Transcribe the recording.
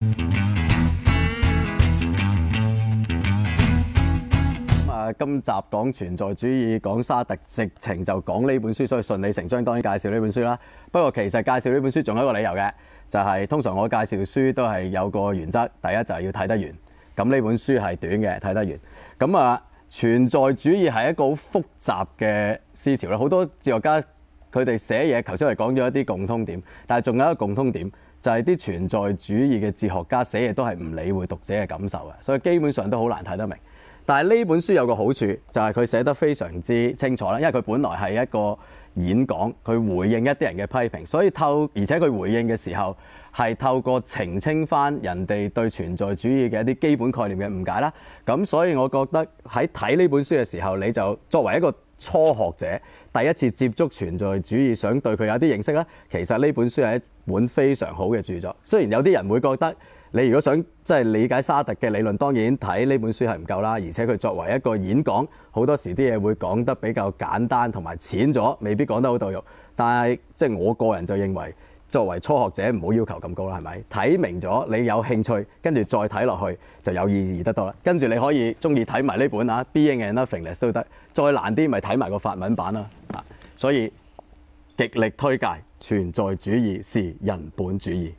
咁啊，今集讲存在主义，讲沙特，直情就讲呢本书，所以顺理成章，当然介绍呢本书啦。不过其实介绍呢本书仲有一个理由嘅，就系通常我介绍书都系有个原则，第一就系要睇得完。咁呢本书系短嘅，睇得完。咁啊，存在主义系一个好复杂嘅思潮啦，好多哲学家。佢哋寫嘢，頭先哋講咗一啲共通點，但係仲有一共通點，就係啲存在主義嘅哲學家寫嘢都係唔理會讀者嘅感受嘅，所以基本上都好難睇得明。但係呢本書有個好處，就係佢寫得非常之清楚啦，因為佢本來係一個演講，佢回應一啲人嘅批評，所以透而且佢回應嘅時候係透過澄清翻人哋對存在主義嘅一啲基本概念嘅誤解啦。咁所以我覺得喺睇呢本書嘅時候，你就作為一個初學者第一次接觸存在主義，想對佢有啲認識咧，其實呢本書係一本非常好嘅著作。雖然有啲人會覺得，你如果想即係理解沙特嘅理論，當然睇呢本書係唔夠啦。而且佢作為一個演講，好多時啲嘢會講得比較簡單同埋淺咗，未必講得好到肉。但係即係我個人就認為。作為初學者唔好要求咁高啦，係咪？睇明咗你有興趣，跟住再睇落去就有意義得多啦。跟住你可以中意睇埋呢本啊，《b e i n g a n d n o t h i n i n e s s 都得。再難啲咪睇埋個法文版啦。啊，所以極力推介《存在主義是人本主義》。